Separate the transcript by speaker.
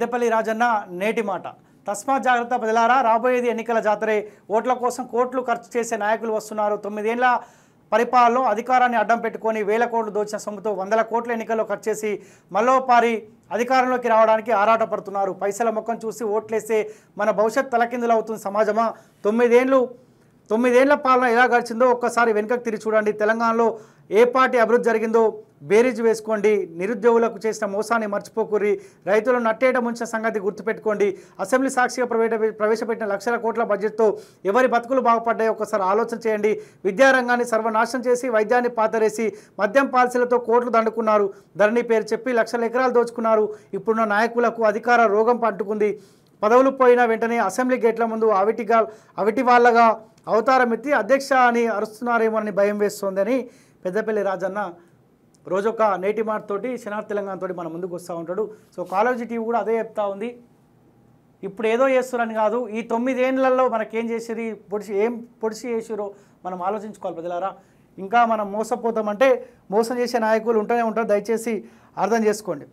Speaker 1: పెద్దపల్లి రాజన్న నేటి మాట తస్మాత్ జాగ్రత్త బదిలారా రాబోయేది ఎన్నికల జాతరే ఓట్ల కోసం కోట్లు ఖర్చు చేసే నాయకులు వస్తున్నారు తొమ్మిదేళ్ల పరిపాలనలో అధికారాన్ని అడ్డం పెట్టుకొని వేల కోట్లు దోచిన సొమ్ముతో వందల కోట్ల ఎన్నికల్లో ఖర్చు చేసి మల్లోపారి అధికారంలోకి రావడానికి ఆరాటపడుతున్నారు పైసల ముఖం చూసి ఓట్లేస్తే మన భవిష్యత్ తలకిందులు అవుతుంది సమాజమా తొమ్మిదేండ్లు తొమ్మిదేళ్ల పాలన ఎలా గడిచిందో ఒక్కసారి వెనుకకు తిరిగి చూడండి తెలంగాణలో ఏ పార్టీ అభివృద్ధి జరిగిందో బేరీజ్ వేసుకోండి నిరుద్యోగులకు చేసిన మోసాన్ని మర్చిపోకూరి రైతులను నట్టేట ముంచిన సంగతి గుర్తుపెట్టుకోండి అసెంబ్లీ సాక్షిగా ప్రవేశపెట్టిన లక్షల కోట్ల బడ్జెట్తో ఎవరి బతుకులు బాగుపడ్డాయి ఒకసారి ఆలోచన చేయండి విద్యారంగాన్ని సర్వనాశనం చేసి వైద్యాన్ని పాతరేసి మద్యం పాలసీలతో కోట్లు దండుకున్నారు ధరణి పేరు చెప్పి లక్షల ఎకరాలు దోచుకున్నారు ఇప్పుడున్న నాయకులకు అధికార రోగం పట్టుకుంది పదవులు పోయిన వెంటనే అసెంబ్లీ గేట్ల ముందు అవిటిగా అవిటి వాళ్ళగా అవతారం ఎత్తి అధ్యక్ష అని అరుస్తున్నారేమో అని భయం వేస్తోందని పెద్దపల్లి రాజన్న రోజొక నేటి మార్ట్ తోటి శనార్ తెలంగాణతోటి మన ముందుకు వస్తూ ఉంటాడు సో కాలేజీ టీవీ కూడా అదే చెప్తా ఉంది ఇప్పుడు ఏదో చేస్తున్నారని కాదు ఈ తొమ్మిదేళ్లలో మనకేం చేసేది పొడిసి ఏం పొడిసి చేసారో మనం ఆలోచించుకోవాలి ప్రజలారా ఇంకా మనం మోసపోతామంటే మోసం చేసే నాయకులు ఉంటూనే ఉంటారు దయచేసి అర్థం చేసుకోండి